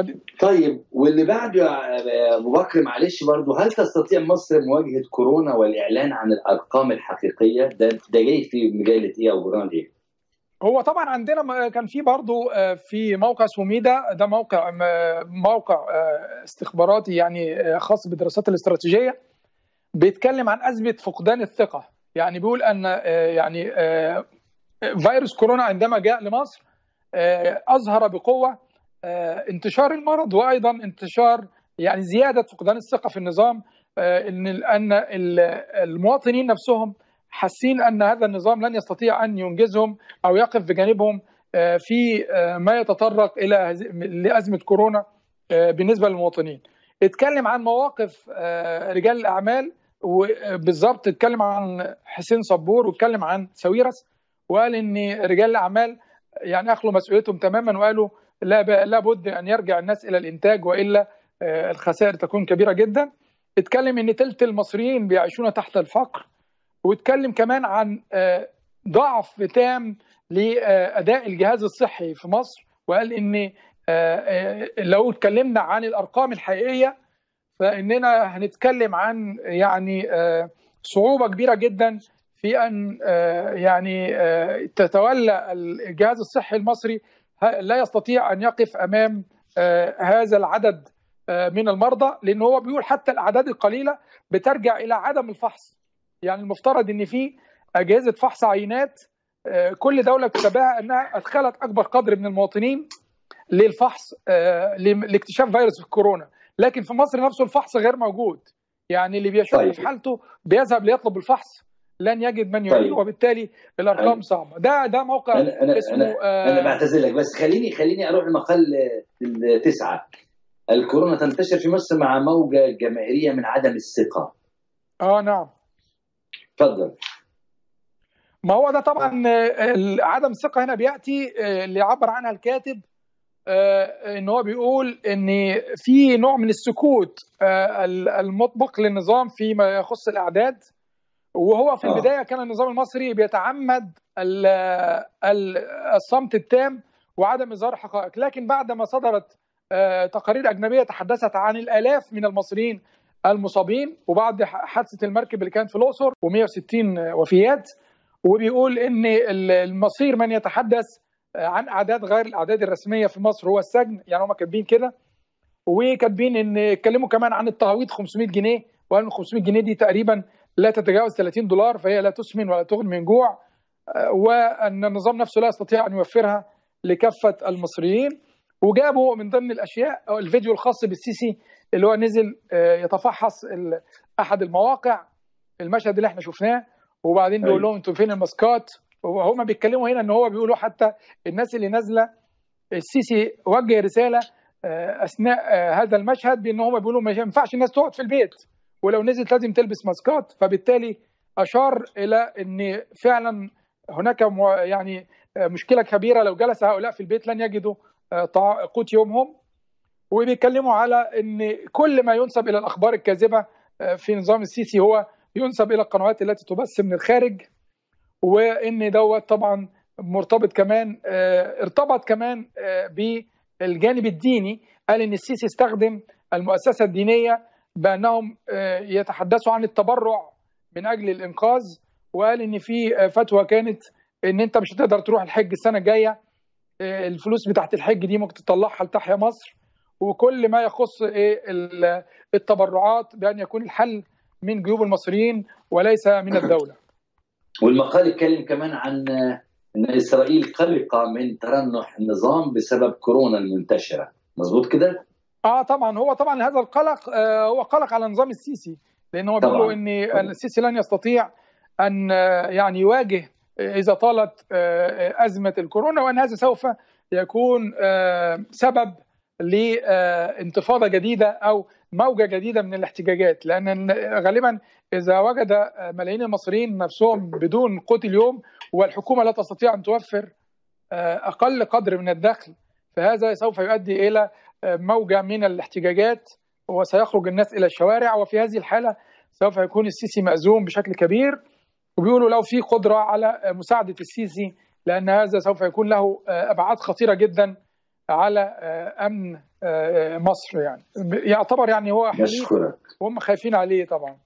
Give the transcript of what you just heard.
القادم طيب واللي بعده آه، يا ابو بكر معلش برضه هل تستطيع مصر مواجهه كورونا والاعلان عن الارقام الحقيقيه ده ده جاي في مجله ايه او جورنال ايه؟ هو طبعا عندنا كان في برضه آه، في موقع سوميدا ده موقع موقع آه، استخباراتي يعني خاص بالدراسات الاستراتيجيه بيتكلم عن ازمه فقدان الثقه يعني بيقول ان يعني فيروس كورونا عندما جاء لمصر اظهر بقوه آه، انتشار المرض وايضا انتشار يعني زياده فقدان الثقه في النظام آه، ان ان المواطنين نفسهم حاسين ان هذا النظام لن يستطيع ان ينجزهم او يقف بجانبهم آه، في ما يتطرق الى لازمه كورونا بالنسبه للمواطنين. اتكلم عن مواقف رجال الاعمال وبالظبط اتكلم عن حسين صبور واتكلم عن ساويرس وقال ان رجال الاعمال يعني اخلوا مسؤوليتهم تماما وقالوا لا لابد ان يرجع الناس الى الانتاج والا آه، الخسائر تكون كبيره جدا اتكلم ان ثلث المصريين بيعيشون تحت الفقر واتكلم كمان عن آه، ضعف تام لاداء الجهاز الصحي في مصر وقال ان آه، لو اتكلمنا عن الارقام الحقيقيه فاننا هنتكلم عن يعني صعوبه كبيره جدا في ان يعني تتولى الجهاز الصحي المصري لا يستطيع ان يقف امام آه، هذا العدد آه، من المرضى لان هو بيقول حتى الاعداد القليله بترجع الى عدم الفحص يعني المفترض ان في اجهزه فحص عينات آه، كل دوله بتتابعها انها ادخلت اكبر قدر من المواطنين للفحص لاكتشاف فيروس الكورونا لكن في مصر نفسه الفحص غير موجود يعني اللي بيشك طيب. في حالته بيذهب ليطلب الفحص لن يجد من يعيد طيب. وبالتالي الارقام طيب. صعبه ده ده موقع أنا أنا اسمه انا, أنا آه، بعتذر لك بس خليني خليني اروح لمقال التسعه الكورونا تنتشر في مصر مع موجه جماهيريه من عدم الثقه اه نعم اتفضل ما هو ده طبعا آه، عدم الثقه هنا بياتي آه، اللي عبر عنها الكاتب ان هو بيقول ان في نوع من السكوت المطبق للنظام فيما يخص الاعداد وهو في آه. البدايه كان النظام المصري بيتعمد الصمت التام وعدم اظهار حقائق لكن بعد ما صدرت آه، تقارير اجنبيه تحدثت عن الالاف من المصريين المصابين وبعد حادثه المركب اللي كانت في الاقصر و160 آه، وفيات وبيقول ان المصير من يتحدث عن اعداد غير الاعداد الرسميه في مصر هو السجن يعني هم كاتبين كده وكاتبين ان اتكلموا كمان عن التعويض 500 جنيه وقالوا 500 جنيه دي تقريبا لا تتجاوز 30 دولار فهي لا تسمن ولا تغني من جوع آه، وان النظام نفسه لا يستطيع ان يوفرها لكافه المصريين وجابوا من ضمن الاشياء الفيديو الخاص بالسيسي اللي هو نزل آه، يتفحص احد المواقع المشهد اللي احنا شفناه وبعدين بيقول أيوه. لهم انتوا فين الماسكات وهما بيتكلموا هنا ان هو بيقولوا حتى الناس اللي نازله السيسي وجه رساله آه، اثناء هذا المشهد بان هم بيقولوا ما ينفعش الناس تقعد في البيت ولو نزلت لازم تلبس ماسكات فبالتالي اشار الى ان فعلا هناك يعني مشكله كبيره لو جلس هؤلاء في البيت لن يجدوا آه، قوت يومهم وبيتكلموا على ان كل ما ينسب الى الاخبار الكاذبه آه، في نظام السيسي هو ينسب الى القنوات التي تبث من الخارج وان دوت طبعا مرتبط كمان آه، ارتبط كمان بالجانب الديني قال ان السيسي استخدم المؤسسه الدينيه بانهم آه، يتحدثوا عن التبرع من اجل الانقاذ وقال ان في آه، فتوى كانت ان انت مش هتقدر تروح الحج السنه الجايه آه، الفلوس بتاعت الحج دي ممكن تطلعها لتحيا مصر وكل ما يخص التبرعات بان يكون الحل من جيوب المصريين وليس من الدوله. والمقال اتكلم كمان عن ان اسرائيل قلقه من ترنح النظام بسبب كورونا المنتشره، مظبوط كده؟ اه طبعا هو طبعا هذا القلق آه هو قلق على نظام السيسي لان هو بيقول ان السيسي لن يستطيع ان آه، يعني يواجه آه، اذا طالت آه، ازمه الكورونا وان هذا سوف يكون سبب لانتفاضه جديده او موجه جديده من الاحتجاجات لان غالبا اذا وجد ملايين المصريين نفسهم بدون قوت اليوم والحكومه لا تستطيع ان توفر اقل قدر من الدخل فهذا سوف يؤدي الى آه، موجة من الاحتجاجات وسيخرج الناس إلى الشوارع وفي هذه الحالة سوف يكون السيسي مأزوم بشكل كبير وبيقولوا لو في قدرة على مساعدة السيسي لأن هذا سوف يكون له آه، أبعاد خطيرة جدا على آه، أمن مصر يعني يعتبر يعني هو حليف وهم خايفين عليه طبعا